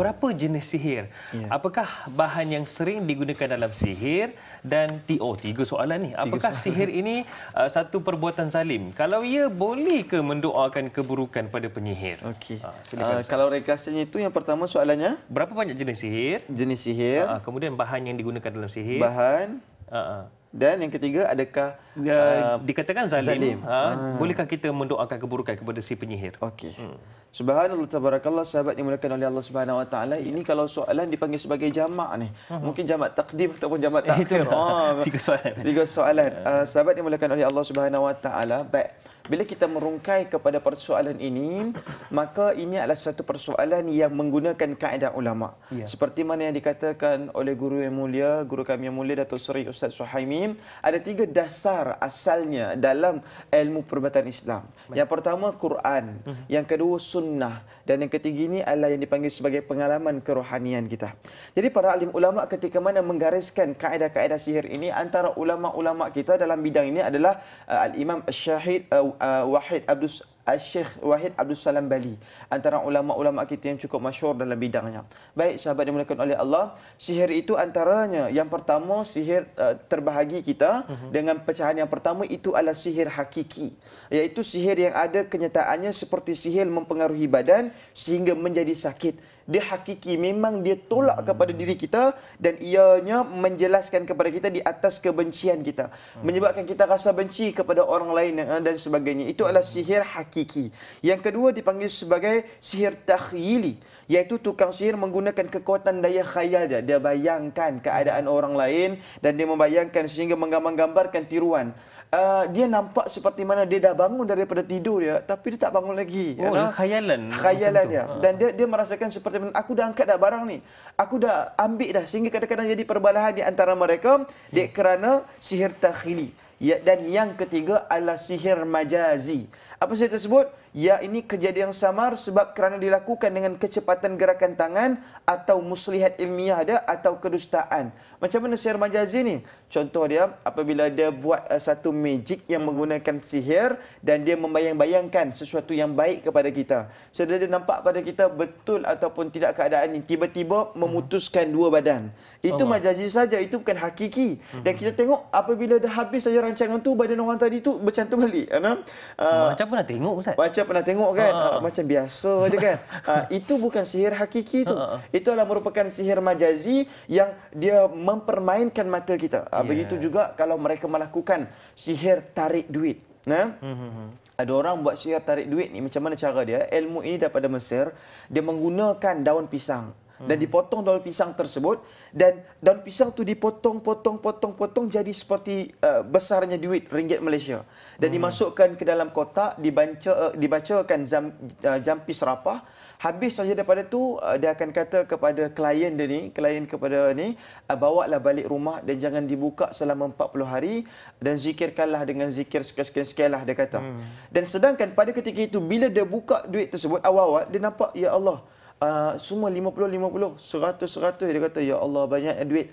beberapa jenis sihir. Yeah. Apakah bahan yang sering digunakan dalam sihir dan TO oh, tiga soalan ni. Apakah soalan. sihir ini uh, satu perbuatan zalim? Kalau ia boleh ke mendoakan keburukan pada penyihir? Okey. Ah, uh, uh, kalau rekasnya itu yang pertama soalannya, berapa banyak jenis sihir? Jenis sihir. Uh, kemudian bahan yang digunakan dalam sihir. Bahan. Uh-uh. Dan yang ketiga adakah ya, uh, dikatakan zalim, zalim. Ha, ha. bolehkah kita mendoakan keburukan kepada si penyihir? Okey. Hmm. Subhanallah tabarakallah sahabat yang mulakan oleh Allah Subhanahu wa taala. Ya. Ini kalau soalan dipanggil sebagai jamak ni. Ha. Mungkin jamak takdim ataupun jamak eh, takhir. Ha. Tiga soalan. Tiga soalan. Ya. Uh, sahabat yang mulakan oleh Allah Subhanahu wa taala. Baik bila kita merungkai kepada persoalan ini maka ini adalah satu persoalan yang menggunakan kaedah ulama ya. seperti mana yang dikatakan oleh guru yang mulia guru kami yang mulia Datuk Seri Ustaz Suhaimi ada tiga dasar asalnya dalam ilmu perubatan Islam Baik. yang pertama Quran uh-huh. yang kedua sunnah dan yang ketiga ini adalah yang dipanggil sebagai pengalaman kerohanian kita jadi para alim ulama ketika mana menggariskan kaedah-kaedah sihir ini antara ulama-ulama kita dalam bidang ini adalah uh, al-imam syahid uh, آه، واحد أبدوس Al-Sheikh Wahid Abdul Salam Bali antara ulama-ulama kita yang cukup masyur dalam bidangnya. Baik sahabat dimulakan oleh Allah, sihir itu antaranya yang pertama sihir uh, terbahagi kita uh-huh. dengan pecahan yang pertama itu adalah sihir hakiki iaitu sihir yang ada kenyataannya seperti sihir mempengaruhi badan sehingga menjadi sakit dia hakiki memang dia tolak hmm. kepada diri kita dan ianya menjelaskan kepada kita di atas kebencian kita hmm. menyebabkan kita rasa benci kepada orang lain eh, dan sebagainya itu adalah sihir hakiki hakiki. Yang kedua dipanggil sebagai sihir takhyili, iaitu tukang sihir menggunakan kekuatan daya khayal dia. Dia bayangkan keadaan orang lain dan dia membayangkan sehingga menggambarkan tiruan. Uh, dia nampak seperti mana dia dah bangun daripada tidur dia tapi dia tak bangun lagi oh ya, khayalan khayalan dia itu. Ah. dan dia dia merasakan seperti mana aku dah angkat dah barang ni aku dah ambil dah sehingga kadang-kadang jadi perbalahan di antara mereka dek hmm. kerana sihir takhili Ya dan yang ketiga adalah sihir majazi. Apa saya tersebut? Ya ini kejadian yang samar sebab kerana dilakukan dengan kecepatan gerakan tangan atau muslihat ilmiah ada atau kedustaan. Macam mana sihir majazi ni? Contoh dia apabila dia buat uh, satu magic yang menggunakan sihir dan dia membayang-bayangkan sesuatu yang baik kepada kita. So dia, nampak pada kita betul ataupun tidak keadaan ini tiba-tiba memutuskan dua badan. Itu oh, majazi saja, itu bukan hakiki. Dan kita tengok apabila dah habis saja rancangan tu badan orang tadi tu bercantum balik. Uh, macam pernah tengok ustaz. Macam pernah tengok kan? Uh. Uh, macam biasa aja kan. Uh, itu bukan sihir hakiki tu. Uh. Itu adalah merupakan sihir majazi yang dia mempermainkan mata kita. Ah, yeah. Begitu juga kalau mereka melakukan sihir tarik duit. Nah, mm-hmm. ada orang buat sihir tarik duit ni macam mana cara dia? Ilmu ini daripada Mesir, dia menggunakan daun pisang dan dipotong daun pisang tersebut dan daun pisang tu dipotong-potong-potong-potong jadi seperti uh, besarnya duit ringgit Malaysia dan hmm. dimasukkan ke dalam kotak dibaca uh, dibacakan jam uh, jampi serapah habis saja daripada tu uh, dia akan kata kepada klien dia ni klien kepada ni uh, lah balik rumah dan jangan dibuka selama 40 hari dan zikirkanlah dengan zikir sekian sekian lah dia kata hmm. dan sedangkan pada ketika itu bila dia buka duit tersebut awal-awal dia nampak ya Allah Ah, semua 50-50, 100-100. Dia kata, Ya Allah, banyak duit.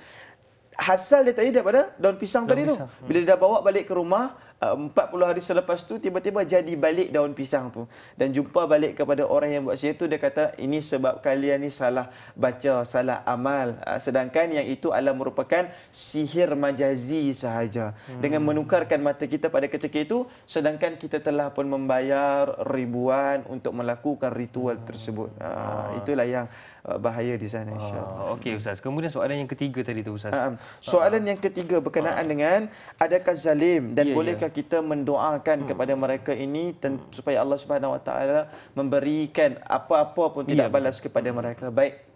Hasil dia tadi daripada daun pisang daun tadi pisang. tu. Bila dia dah bawa balik ke rumah, 40 uh, hari selepas tu tiba-tiba jadi balik daun pisang tu dan jumpa balik kepada orang yang buat sihir tu dia kata ini sebab kalian ni salah baca salah amal uh, sedangkan yang itu adalah merupakan sihir majazi sahaja hmm. dengan menukarkan mata kita pada ketika itu sedangkan kita telah pun membayar ribuan untuk melakukan ritual tersebut uh, ah. itulah yang bahaya di sana insyaallah. Oh, Okey ustaz. Kemudian soalan yang ketiga tadi tu ustaz. Ah, soalan yang ketiga berkenaan dengan adakah zalim dan yeah, bolehkah yeah Bolehkah kita mendoakan hmm. kepada mereka ini hmm. supaya Allah Subhanahu Wa Taala memberikan apa-apa pun ya, tidak yeah. balas kepada mereka. Baik.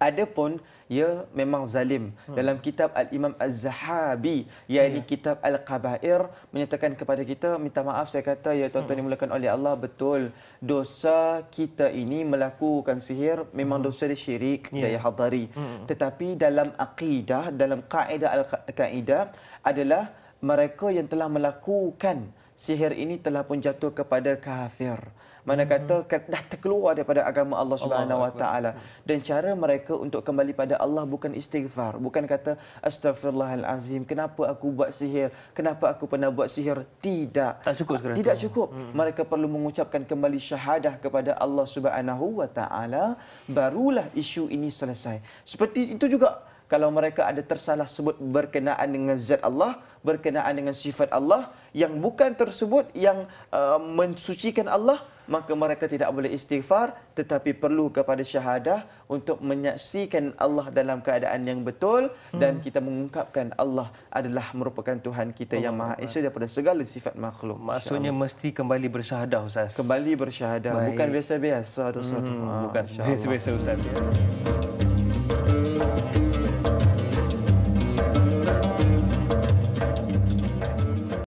Adapun ia memang zalim. Hmm. Dalam kitab Al-Imam Az-Zahabi, yakni yeah. kitab Al-Qabair menyatakan kepada kita, minta maaf saya kata ya tuan-tuan hmm. dimulakan oleh Allah betul. Dosa kita ini melakukan sihir memang hmm. dosa dia syirik yeah. dan hadari. Hmm. Tetapi dalam aqidah dalam kaedah al-kaedah adalah mereka yang telah melakukan sihir ini telah pun jatuh kepada kafir. Mana mhm. kata dah terkeluar daripada agama Allah Subhanahu Wa Taala dan cara mereka untuk kembali pada Allah bukan istighfar, bukan kata astaghfirullahalazim, kenapa aku buat sihir? Kenapa aku pernah buat sihir? Tidak. Tak cukup sekarang. Tidak cukup. Mhm. Mereka perlu mengucapkan kembali syahadah kepada Allah Subhanahu Wa Taala barulah isu ini selesai. Seperti itu juga kalau mereka ada tersalah sebut berkenaan dengan zat Allah, berkenaan dengan sifat Allah yang bukan tersebut yang uh, mensucikan Allah, maka mereka tidak boleh istighfar tetapi perlu kepada syahadah untuk menyaksikan Allah dalam keadaan yang betul hmm. dan kita mengungkapkan Allah adalah merupakan Tuhan kita oh, yang Maha Esa daripada segala sifat makhluk. Maksudnya mesti kembali bersyahadah Ustaz. Kembali bersyahadah Baik. bukan biasa-biasa atau hmm, Bukan biasa-biasa Ustaz. Ya.